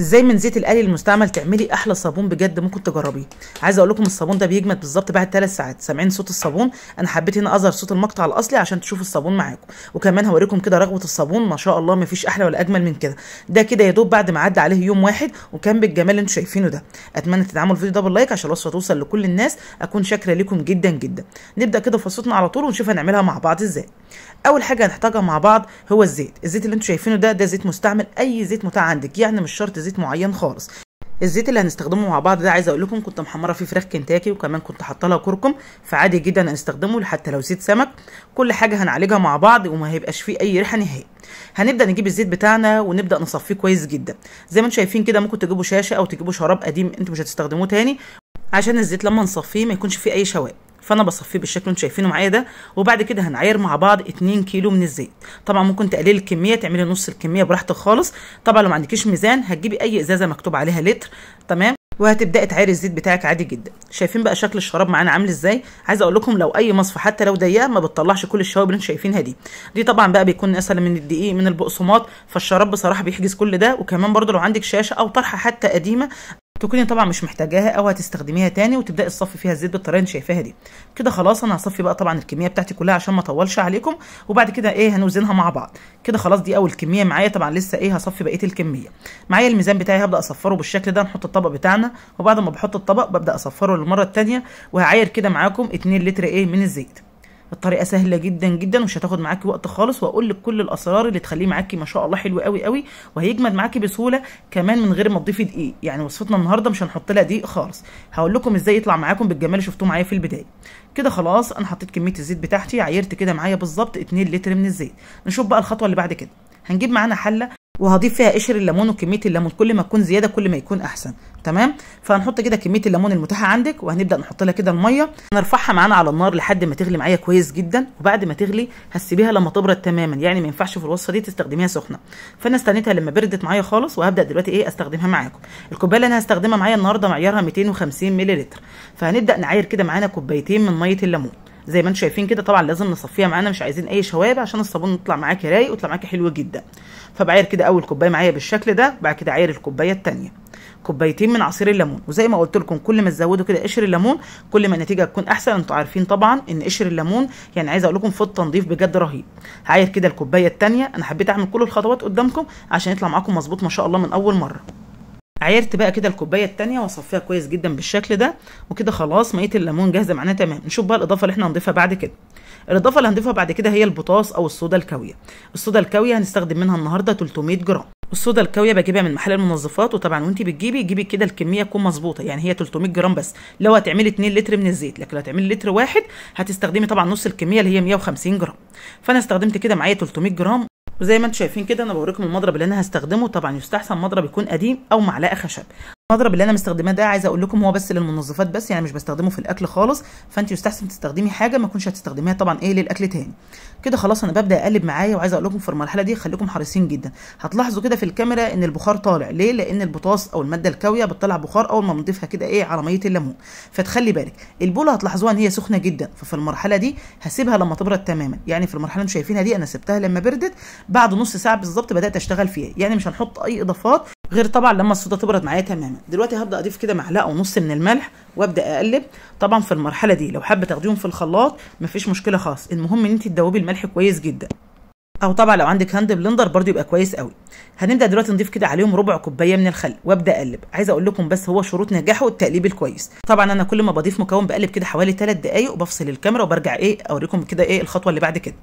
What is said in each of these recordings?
ازاي من زيت القلي المستعمل تعملي احلى صابون بجد ممكن تجربيه عايزه اقول لكم الصابون ده بيجمد بالظبط بعد 3 ساعات سامعين صوت الصابون انا حبيت هنا اظهر صوت المقطع الاصلي عشان تشوفوا الصابون معاكم وكمان هوريكم كده رغوه الصابون ما شاء الله ما فيش احلى ولا اجمل من كده ده كده يا دوب بعد ما عدى عليه يوم واحد وكان بالجمال اللي انتم شايفينه ده اتمنى تدعموا الفيديو ده باللايك عشان الوصفه توصل لكل الناس اكون شاكره لكم جدا جدا نبدا كده في وصفتنا على طول ونشوف هنعملها مع بعض ازاي اول حاجه هنحتاجها مع بعض هو الزيت الزيت اللي انتم شايفينه ده ده زيت مستعمل اي زيت متاح عندك يعني مش شرط زيت معين خالص الزيت اللي هنستخدمه مع بعض ده عايز اقول لكم كنت محمره فيه فراخ كنتاكي وكمان كنت حاطه لها كركم فعادي جدا هنستخدمه حتى لو زيت سمك كل حاجه هنعالجها مع بعض وما هيبقاش فيه اي ريحه نهائي هنبدا نجيب الزيت بتاعنا ونبدا نصفيه كويس جدا زي ما انتم شايفين كده ممكن تجيبوا شاشه او تجيبوا شراب قديم انتم مش هتستخدموه تاني عشان الزيت لما نصفيه ما يكونش فيه اي شوائب فانا بصفيه بالشكل انتم شايفينه معايا ده وبعد كده هنعاير مع بعض 2 كيلو من الزيت طبعا ممكن تقللي الكميه تعملي نص الكميه براحتك خالص طبعا لو ما عندكيش ميزان هتجيبي اي ازازه مكتوب عليها لتر تمام وهتبداي تعايري الزيت بتاعك عادي جدا شايفين بقى شكل الشراب معانا عامل ازاي عايز اقول لكم لو اي مصفى حتى لو ضيقه ما بتطلعش كل الشوائب اللي انتم شايفينها دي دي طبعا بقى بيكون اسهل من الدقيق من البقسماط فالشراب بصراحه بيحجز كل ده وكمان برده لو عندك شاشه او طرحه حتى قديمه تكوني طبعا مش محتاجاها او هتستخدميها تاني وتبداي تصفي فيها الزيت بالطريقه اللي شايفاها دي كده خلاص انا هصفي بقى طبعا الكميه بتاعتي كلها عشان ما اطولش عليكم وبعد كده ايه هنوزنها مع بعض كده خلاص دي اول كميه معايا طبعا لسه ايه هصفي بقيه الكميه معايا الميزان بتاعي هبدا اصفره بالشكل ده نحط الطبق بتاعنا وبعد ما بحط الطبق ببدا اصفره للمره الثانيه وهعاير كده معاكم 2 لتر ايه من الزيت الطريقه سهله جدا جدا ومش هتاخد معاكي وقت خالص واقول لك كل الاسرار اللي تخليه معاكي ما شاء الله حلو قوي قوي وهيجمد معاكي بسهوله كمان من غير ما تضيفي دقيق يعني وصفتنا النهارده مش هنحط لها دقيق خالص هقول لكم ازاي يطلع معاكم بالجمال اللي شفتوه معايا في البدايه كده خلاص انا حطيت كميه الزيت بتاعتي عيرت كده معايا بالظبط 2 لتر من الزيت نشوف بقى الخطوه اللي بعد كده هنجيب معانا حله وهضيف فيها قشر الليمون وكميه الليمون كل ما تكون زياده كل ما يكون احسن تمام فهنحط كده كميه الليمون المتاحه عندك وهنبدا نحط لها كده الميه هنرفعها معانا على النار لحد ما تغلي معايا كويس جدا وبعد ما تغلي هسيبيها لما تبرد تماما يعني ما ينفعش في الوصفه دي تستخدميها سخنه فانا استنيتها لما بردت معايا خالص وهبدا دلوقتي ايه استخدمها معاكم الكوبايه اللي انا هستخدمها معايا النهارده معيارها 250 ملل فهنبدا نعاير كده معانا كوبايتين من ميه الليمون زي ما انتم شايفين كده طبعا لازم نصفيها معانا مش عايزين اي شوائب عشان الصابون يطلع معاكي رايق ويطلع معاكي حلو جدا فبعاير كده اول كوبايه معايا بالشكل ده بعد كده عاير الكوبايه الثانيه كوبايتين من عصير الليمون وزي ما قلت لكم كل ما تزودوا كده قشر الليمون كل ما النتيجه تكون احسن انتوا عارفين طبعا ان قشر الليمون يعني عايز اقول لكم في التنظيف بجد رهيب هعاير كده الكوبايه الثانيه انا حبيت اعمل كل الخطوات قدامكم عشان يطلع معاكم مظبوط ما شاء الله من اول مره عيرت بقى كده الكوبايه التانية واصفيها كويس جدا بالشكل ده وكده خلاص ميه الليمون جاهزه معانا تمام نشوف بقى الاضافه اللي احنا هنضيفها بعد كده الاضافه اللي هنضيفها بعد كده هي البطاس او الصودا الكاويه الصودا الكاويه هنستخدم منها النهارده 300 جرام الصودا الكاويه بجيبها من محل المنظفات وطبعا وانت بتجيبي جيبي كده الكميه تكون مظبوطه يعني هي 300 جرام بس لو هتعملي 2 لتر من الزيت لكن لو هتعملي لتر واحد هتستخدمي طبعا نص الكميه اللي هي 150 جرام فانا استخدمت كده معايا 300 جرام وزي ما انتم شايفين كده انا بوريكم المضرب اللي انا هستخدمه طبعا يستحسن مضرب يكون قديم او معلقه خشب المضرب اللي انا مستخدماه ده عايز اقول لكم هو بس للمنظفات بس يعني مش بستخدمه في الاكل خالص فانت يستحسن تستخدمي حاجه ما تكونش هتستخدميها طبعا ايه للاكل تاني كده خلاص انا ببدا اقلب معايا وعايز اقول لكم في المرحله دي خليكم حريصين جدا هتلاحظوا كده في الكاميرا ان البخار طالع ليه لان البطاس او الماده الكاويه بتطلع بخار اول ما بنضيفها كده ايه على ميه الليمون فتخلي بالك البوله هتلاحظوها ان هي سخنه جدا ففي المرحله دي هسيبها لما تبرد تماما يعني في المرحله اللي شايفينها دي انا سبتها لما بردت بعد نص ساعه بالظبط بدات اشتغل فيها يعني مش هنحط اي اضافات غير طبعا لما الصودا تبرد معايا تماما دلوقتي هبدا اضيف كده معلقه ونص من الملح وابدا اقلب طبعا في المرحله دي لو حابه تاخديهم في الخلاط مفيش مشكله خالص المهم ان انت تدوبي الملح كويس جدا او طبعا لو عندك هاند بلندر برضو يبقى كويس قوي هنبدا دلوقتي نضيف كده عليهم ربع كوبايه من الخل وابدا اقلب عايزه اقول لكم بس هو شروط نجاحه التقليب الكويس طبعا انا كل ما بضيف مكون بقلب كده حوالي 3 دقائق وبفصل الكاميرا وبرجع ايه اوريكم كده ايه الخطوه اللي بعد كده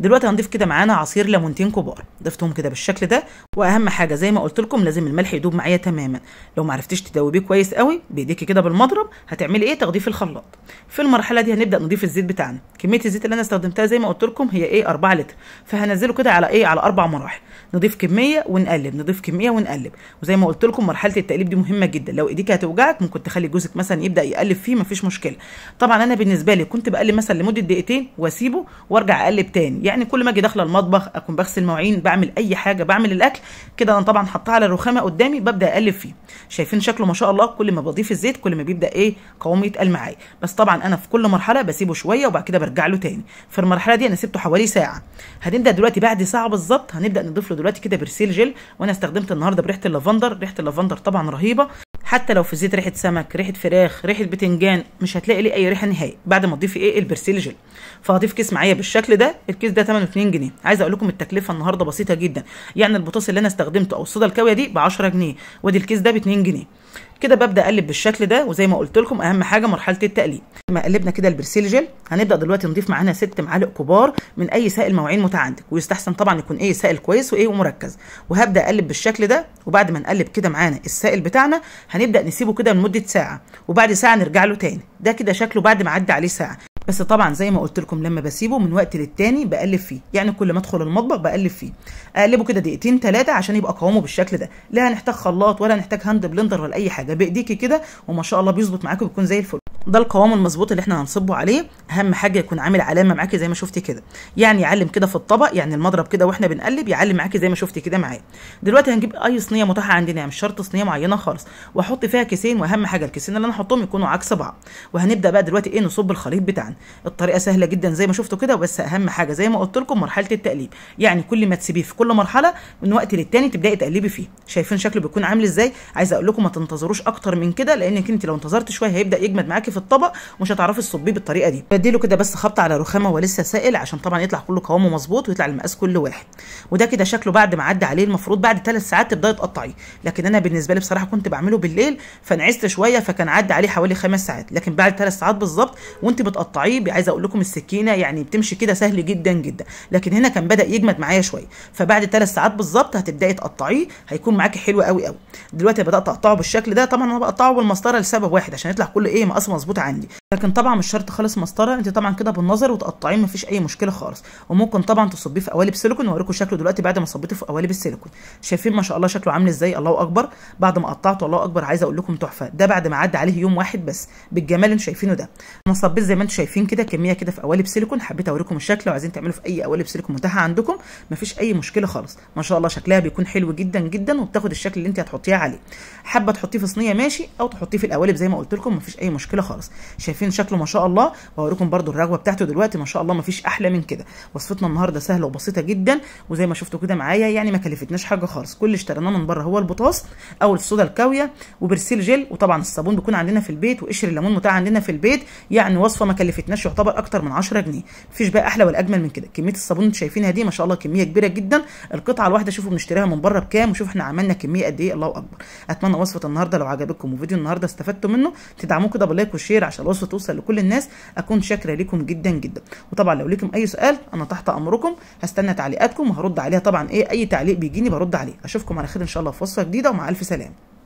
دلوقتي هنضيف كده معانا عصير ليمونتين كبار ضفتهم كده بالشكل ده واهم حاجه زي ما قلت لكم لازم الملح يدوب معايا تماما لو ما عرفتيش تدوبيه كويس قوي بايديكي كده بالمضرب هتعملي ايه تغضيف الخلاط في المرحله دي هنبدا نضيف الزيت بتاعنا كميه الزيت اللي انا استخدمتها زي ما قلت لكم هي ايه 4 لتر فهنزل له كده على ايه على اربع مراحل نضيف كميه ونقلب نضيف كميه ونقلب وزي ما قلت لكم مرحله التقليب دي مهمه جدا لو ايديك هتوجعك ممكن تخلي جوزك مثلا يبدا يقلب فيه مفيش مشكله طبعا انا بالنسبه لي كنت بقلب مثلا لمده دقيقتين واسيبه وارجع اقلب تاني يعني كل ما اجي داخله المطبخ اكون بغسل مواعين بعمل اي حاجه بعمل الاكل كده انا طبعا حطاه على الرخامه قدامي ببدا اقلب فيه شايفين شكله ما شاء الله كل ما بضيف الزيت كل ما بيبدا ايه قوامه يتقل معايا بس طبعا انا في كل مرحله بسيبه شويه وبعد كده برجع له تاني في المرحله دي انا سبته حوالي ساعه هنبدا دلوقتي دلوقتي بعد ساعه بالظبط هنبدا نضيف له دلوقتي كده برسيل جل وانا استخدمت النهارده بريحه اللافندر ريحه اللافندر طبعا رهيبه حتى لو في زيت ريحه سمك ريحه فراخ ريحه بتنجان مش هتلاقي ليه اي ريحه نهائي بعد ما تضيفي ايه البرسيل جل فهضيف كيس معايا بالشكل ده الكيس ده ثمنه 2 جنيه عايز اقول لكم التكلفه النهارده بسيطه جدا يعني البطاطس اللي انا استخدمته او الصودا الكاويه دي ب 10 جنيه وادي الكيس ده ب 2 جنيه كده ببدا اقلب بالشكل ده وزي ما قلت لكم اهم حاجه مرحله التقليب ما قلبنا كده البرسيل جل هنبدا دلوقتي نضيف معانا ست معالق كبار من اي سائل مواعين متعندك ويستحسن طبعا يكون ايه سائل كويس وايه ومركز وهبدا اقلب بالشكل ده وبعد ما نقلب كده معانا السائل بتاعنا هنبدا نسيبه كده لمده ساعه وبعد ساعه نرجع له تاني ده كده شكله بعد ما عدى عليه ساعه بس طبعا زي ما قلت لكم لما بسيبه من وقت للتاني بقلب فيه يعني كل ما ادخل المطبخ بقلب فيه اقلبه كده دقيقتين ثلاثه عشان يبقى قوامه بالشكل ده لا هنحتاج خلاط ولا هنحتاج هاند بلندر ولا اي حاجه بايديكي كده وما شاء الله بيظبط معاكي بيكون زي الفل ده القوام المظبوط اللي احنا هنصبه عليه اهم حاجه يكون عامل علامه معاكي زي ما شفتي كده يعني يعلم كده في الطبق يعني المضرب كده واحنا بنقلب يعلم معاكي زي ما شفتي كده معايا دلوقتي هنجيب اي صينيه متاحه عندنا يعني مش شرط صينيه معينه خالص واحط فيها كيسين واهم حاجه الكيسين اللي انا هحطهم يكونوا عكس بعض وهنبدا بقى دلوقتي ايه نصب الخليط بتاعنا الطريقه سهله جدا زي ما شفتوا كده بس اهم حاجه زي ما قلت لكم مرحله التقليب يعني كل ما تسيبيه في كل مرحله من وقت للتاني تبداي تقلبي فيه شايفين شكله بيكون عامل ازاي عايزه اقول لكم ما تنتظروش اكتر من كده لان انت لو انتظرت شويه هيبدا يجمد معاكي في الطبق ومش هتعرفي تصبيه بالطريقه دي بديله كده بس خبطه على رخامه ولسه سائل عشان طبعا يطلع كله قوامه مظبوط ويطلع المقاس كل واحد وده كده شكله بعد ما عدى عليه المفروض بعد ثلاث ساعات تبداي تقطعيه لكن انا بالنسبه لي بصراحه كنت بعمله بالليل فنعست شويه فكان عدى عليه حوالي خمس ساعات لكن بعد ثلاث ساعات بالظبط وانت بتقطعيه عايز اقول لكم السكينه يعني بتمشي كده سهل جدا جدا لكن هنا كان بدا يجمد معايا شويه فبعد ثلاث ساعات بالظبط هتبداي تقطعيه هيكون معاكي حلو قوي قوي دلوقتي بدات اقطعه بالشكل ده طبعا انا بقطعه بالمسطره لسبب واحد عشان يطلع كله ايه مقاس مظبوط عندي لكن طبعا مش شرط خالص مسطره انت طبعا كده بالنظر وتقطعيه مفيش اي مشكله خالص وممكن طبعا تصبيه في قوالب سيليكون واوريكم شكله دلوقتي بعد ما صبيته في قوالب السيليكون شايفين ما شاء الله شكله عامل ازاي الله اكبر بعد ما قطعته الله اكبر عايز اقول لكم تحفه ده بعد ما عدى عليه يوم واحد بس بالجمال اللي انتم شايفينه ده انا صبيت زي ما انتم شايفين كده كميه كده في قوالب سيليكون حبيت اوريكم الشكل لو عايزين تعملوا في اي قوالب سيليكون متاحه عندكم مفيش اي مشكله خالص ما شاء الله شكلها بيكون حلو جدا جدا وبتاخد الشكل اللي انت هتحطيه عليه حابه تحطيه في صينيه ماشي او تحطيه في القوالب زي ما قلت لكم مفيش اي مشكله خالص شايفين شايفين شكله ما شاء الله وهوريكم برده الرغوه بتاعته دلوقتي ما شاء الله ما فيش احلى من كده وصفتنا النهارده سهله وبسيطه جدا وزي ما شفتوا كده معايا يعني ما كلفتناش حاجه خالص كل اللي اشتريناه من بره هو البطاس او الصودا الكاويه وبرسيل جل وطبعا الصابون بيكون عندنا في البيت وقشر الليمون بتاع عندنا في البيت يعني وصفه ما كلفتناش يعتبر اكتر من 10 جنيه مفيش بقى احلى ولا اجمل من كده كميه الصابون انتوا شايفينها دي ما شاء الله كميه كبيره جدا القطعه الواحده شوفوا بنشتريها من بره بكام وشوف احنا عملنا كميه قد ايه الله اكبر اتمنى وصفه النهارده لو عجبتكم وفيديو النهارده استفدتوا منه تدعموه كده بلايك وشير عشان الوصفه توصل لكل الناس اكون شاكره لكم جدا جدا وطبعا لو ليكم اي سؤال انا تحت امركم هستنى تعليقاتكم وهرد عليها طبعا ايه اي تعليق بيجيني برد عليه اشوفكم على خير ان شاء الله في وصفه جديده ومع الف سلامه